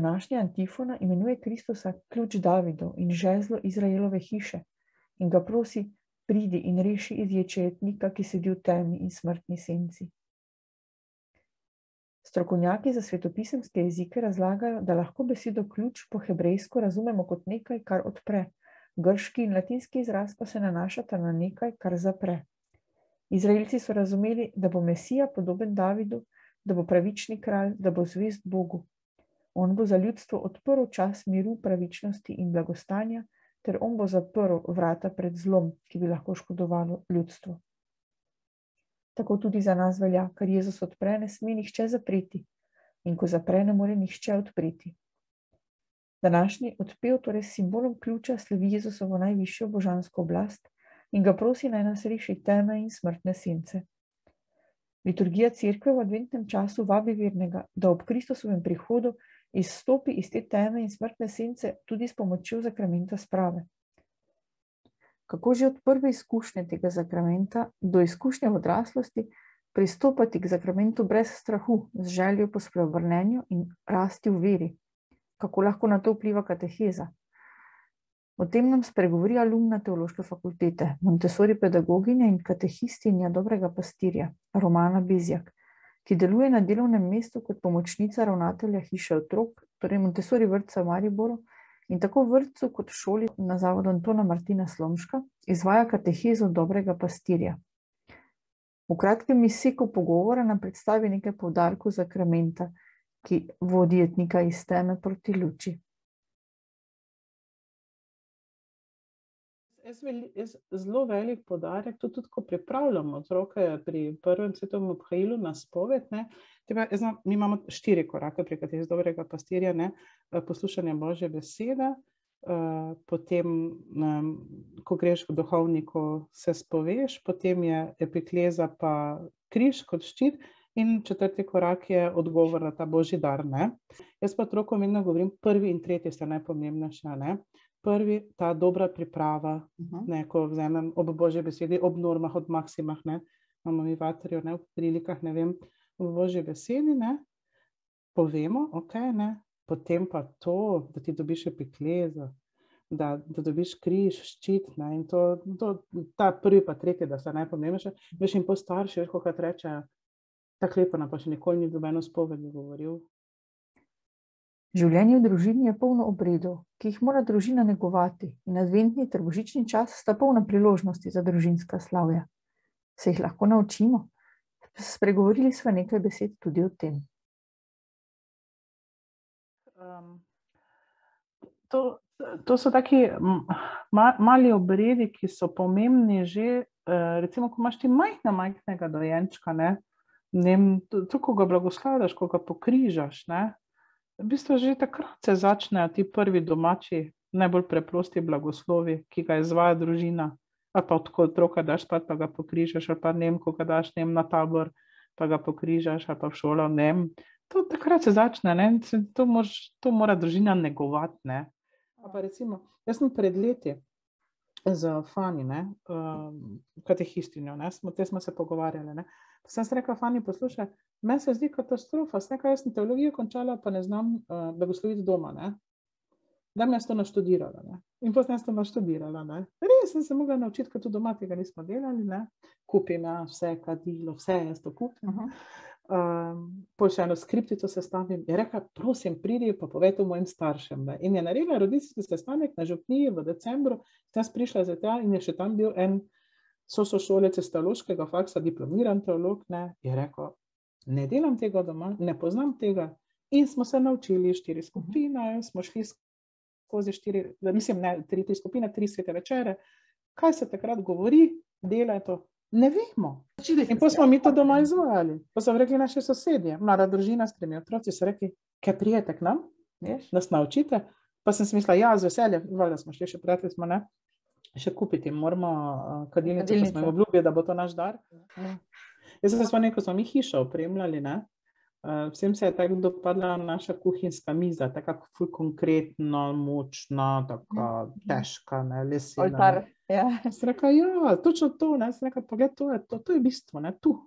današnja antifona imenuje Kristusa ključ Davidov in žezlo Izraelove hiše in ga prosi, pridi in reši iz ječetnika, ki sedi v temi in smrtni senci. Strokovnjaki za svetopisemske jezike razlagajo, da lahko besedo ključ po hebrejsko razumemo kot nekaj, kar odpre, grški in latinski izraz pa se nanašata na nekaj, kar zapre. Izraelci so razumeli, da bo Mesija podoben Davidu, da bo pravični kralj, da bo zvest Bogu, On bo za ljudstvo odprl čas miru, pravičnosti in blagostanja, ter on bo zaprl vrata pred zlom, ki bi lahko škodovalo ljudstvu. Tako tudi za nas velja, kar Jezus odpre, ne sme nihče zapreti, in ko zapre, ne more nihče odpreti. Današnji odpev, torej simbolom ključa, slavi Jezusovo najvišjo božansko oblast in ga prosi naj nas reši teme in smrtne sence. Liturgija Cerkve v adventnem času vabi vernega, da ob Kristusovem prihodu izstopi iz te teme in smrtne sence tudi s pomočjo zakramenta sprave. Kako že od prve izkušnje tega zakramenta do izkušnje v odraslosti pristopati k zakramentu brez strahu, z željo po spreobrnenju in rasti v veri? Kako lahko na to vpliva kateheza? O tem nam spregovori alumna teološke fakultete, Montessori pedagoginja in katehistinja dobrega pastirja, Romana Bizjak – ki deluje na delovnem mestu kot pomočnica ravnatelja hiše otrok, torej Montessori vrtca v Mariboru in tako v vrtcu kot v šoli na zavodu Antona Martina Slomška izvaja katehezo dobrega pastirja. V kratkem izseku pogovora nam predstavi nekaj povdarkov za kramenta, ki vodi etnika iz teme proti luči. jaz, jaz zelo velik podarek, tudi, tudi ko pripravljamo otroke pri prvem svetovnem obhajilu na spoved. Ne, treba, znam, mi imamo štiri korake, prek katerih je dobrega pastirja, ne, eh, poslušanje Božje besede. Eh, potem, ko greš v duhovniku, se spoveš, potem je epikleza, pa križ kot ščit, in četrti korak je odgovor na ta božji dar. Ne? Jaz pa otrokom vedno govorim, prvi in tretji sta najpomembnejša prvi ta dobra priprava, uh-huh. ne, ko vzamem ob božji besedi, ob normah, od maksimah, ne, imamo mi vatrijo, ne, v prilikah, ne vem, ob božji besedi, ne, povemo, ok, ne, potem pa to, da ti dobiš epiklezo, da, da dobiš križ, ščit, ne, in to, to, ta prvi pa tretji, da se najpomembnejše, veš, in po starših, kot rečejo, tako lepo, pa še nikoli ni dobeno spovedi govoril, Življenje v družini je polno obredov, ki jih mora družina negovati, in nadventni ter božični čas sta polna priložnosti za družinska slavja. Se jih lahko naučimo? Spregovorili smo nekaj besed tudi o tem. Um, to, to so taki ma, mali obredi, ki so pomembni že. E, recimo, ko imaš ti majhna, majhnega dojenčka, ne, ne, to, to, ko ga blagoslaviš, ko ga pokrižaš, ne, v bistvu že takrat se začnejo ti prvi domači, najbolj preprosti blagoslovi, ki ga izvaja družina. A pa odkot otroka daš, pa, pa ga pokrižaš, ali pa Nemko, ko daš njem na tabor, pa ga pokrižaš, ali pa v šolo ne. To takrat se začne, ne? to mora družina negovati. Ne? Pa recimo, jaz sem pred leti, z Fanny, uh, um, katehistinjo, ne, smo, te smo se pogovarjali. Ne. Sem se rekla, Fanny, poslušaj, meni se zdi katastrofa, snega, jaz sem teologijo končala, pa ne znam uh, blagosloviti doma. Ne. Da mi je to naštudirala ne. in potem sem to naštudirala. Ne. Res sem se mogla naučiti, ker tudi doma tega nismo delali, ne. kupim ja, vse, kar dilo, vse jaz to kupim. Uh -huh. Ehm, Pošlji eno skriptico, sestavim. Je rekla, prosim, pridi pa povej to mojim staršem. Ne. In je naredila rodinski sestanek na Župniji v decembru, tam sem prišla za tja in je še tam bil en sošolec iz teološkega faksa, diplomiran teolog. Ne. Je rekel, ne delam tega doma, ne poznam tega. In smo se naučili štiri skupine, smo šli skozi štiri, mislim, ne, tri, tri skupine, tri svete večere. Kaj se takrat govori, dela je to? Ne vemo. In potem smo mi to doma izvajali. Potem so rekli naše sosedje, mlada družina s tremi otroci, so rekli, kaj prijete k nam, da nas naučite. Pa sem si mislila, ja, z veseljem, valjda smo šli še prijatelji, smo ne, še kupiti moramo eh, kadilnice, ki smo jim obljubili, da bo to naš dar. Ja. Jaz sem se spomnila, ko smo mi hišo opremljali, Eh, vsem se je tako dopadla naša kuhinjska miza, tako ful konkretno, močna, tako mhm. težka, ne, lesena. Oltar, ja. Sreka, ja, točno to, ne, sreka, pogled, to je to, to je bistvo, ne, tu,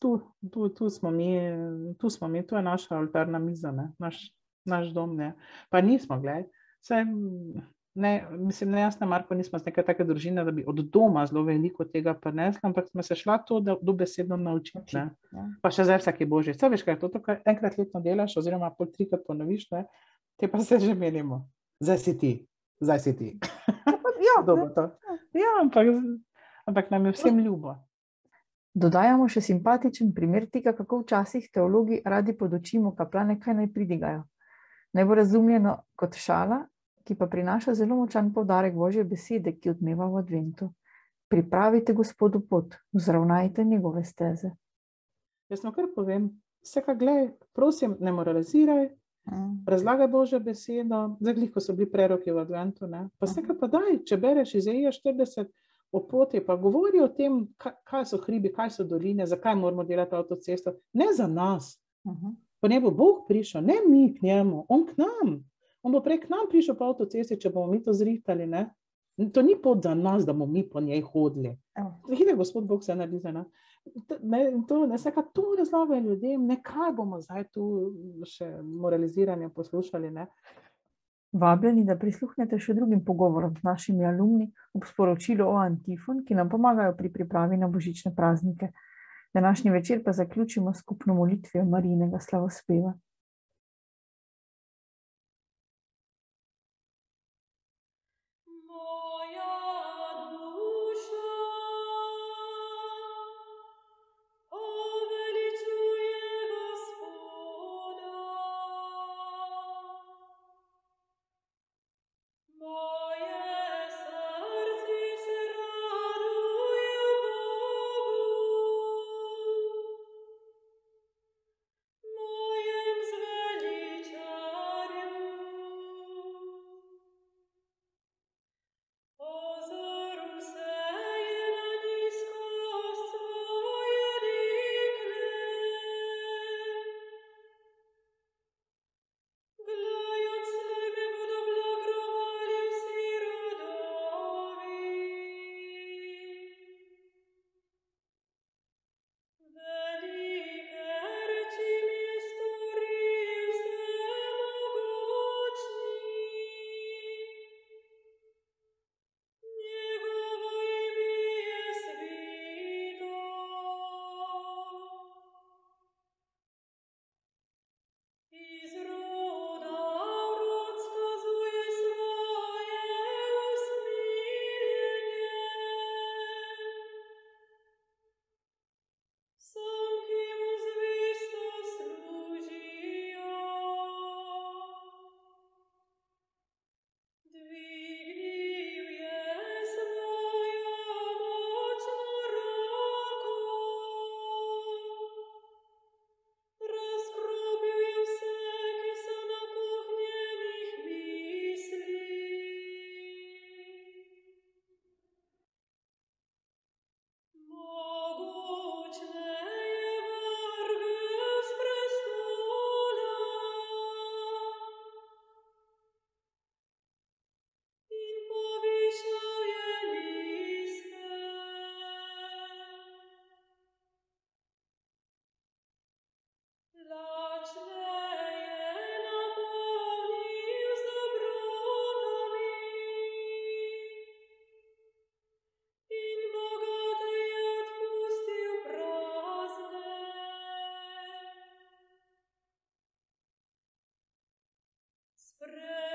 tu, tu, tu smo mi, tu smo mi, tu je naša oltarna miza, ne, naš, naš dom, ne, pa nismo, gledaj, saj ne, mislim, ne jaz, ne Marko, nismo z neka taka družina, da bi od doma zelo veliko tega prenesla, ampak smo se šla to dobesedno naučiti. Ja. Pa še za vsake božje. Saj veš, kaj je to, kar enkrat letno delaš, oziroma pol trikrat ponoviš, ne? te pa se že menimo. Zdaj si ti, zdaj si ti. ja, dobro to. Ja, ampak, ampak nam je vsem ljubo. Dodajamo še simpatičen primer tega, kako včasih teologi radi podočimo kaplane, kaj naj pridigajo. Ne bo razumljeno kot šala, ki pa prinaša zelo močan povdarek Božje besede, ki odmeva v Adventu. Pripravite Gospodu pot, vzravnajte njegove steze. Jaz samo kar povem, vse, kar gledaj, prosim, ne moraliziraj. Mm. Razlagaj Božjo besedo, zagliš, ko so bili preroki v Adventu. Ne? Pa vse, kar pa daj, če bereš iz EJ-a 40 o poti, pa govori o tem, kaj so hribi, kaj so doline, zakaj moramo delati avtocesto. Ne za nas. Uh mhm. -huh. Po nebu bo Bog prišel, ne mi k njemu, on k nam on bo prej k nam prišel po avtocesti, če bomo mi to zrihtali. Ne? To ni pot za nas, da bomo mi po njej hodili. Oh. Ja. Hide, gospod Bog se naredi za nas. To, ne, to, ne, to razlaga ljudem, ne kaj bomo zdaj tu še moraliziranje poslušali. Ne? Vabljeni, da prisluhnete še drugim pogovorom z našimi alumni ob sporočilu o Antifon, ki nam pomagajo pri pripravi na božične praznike. Današnji večer pa zaključimo skupno molitvijo Marijinega slavospeva. Frö